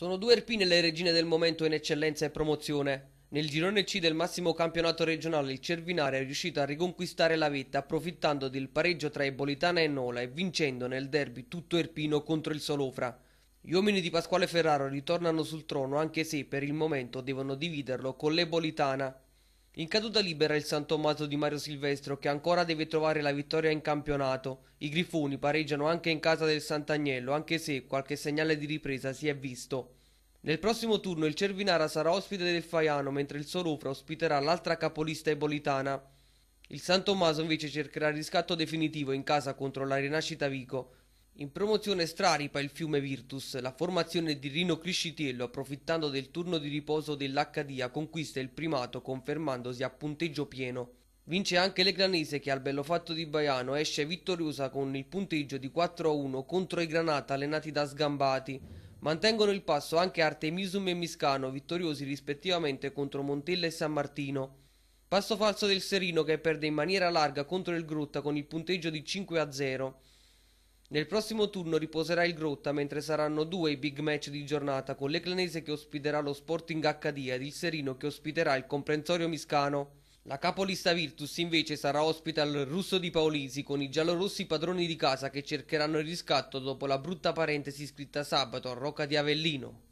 Sono due Erpine le regine del momento in eccellenza e promozione. Nel girone C del massimo campionato regionale il Cervinare è riuscito a riconquistare la vetta approfittando del pareggio tra Ebolitana e Nola e vincendo nel derby tutto Erpino contro il Solofra. Gli uomini di Pasquale Ferraro ritornano sul trono anche se per il momento devono dividerlo con l'Ebolitana in caduta libera il San Tommaso di Mario Silvestro che ancora deve trovare la vittoria in campionato. I Grifoni pareggiano anche in casa del Sant'Agnello, anche se qualche segnale di ripresa si è visto. Nel prossimo turno il Cervinara sarà ospite del Faiano, mentre il Solufra ospiterà l'altra capolista ebolitana. Il San Tommaso invece cercherà il riscatto definitivo in casa contro la Rinascita Vico. In promozione straripa il fiume Virtus, la formazione di Rino Criscitiello approfittando del turno di riposo dell'HD, conquista il primato confermandosi a punteggio pieno. Vince anche l'Egranese che al bello fatto di Baiano esce vittoriosa con il punteggio di 4-1 contro i Granata allenati da Sgambati. Mantengono il passo anche Artemisum e Miscano vittoriosi rispettivamente contro Montella e San Martino. Passo falso del Serino che perde in maniera larga contro il Grotta con il punteggio di 5-0. Nel prossimo turno riposerà il Grotta mentre saranno due i big match di giornata con l'Eclanese che ospiterà lo Sporting HD ed il Serino che ospiterà il Comprensorio Miscano. La capolista Virtus invece sarà ospite al russo di Paolisi con i giallorossi padroni di casa che cercheranno il riscatto dopo la brutta parentesi scritta sabato a Rocca di Avellino.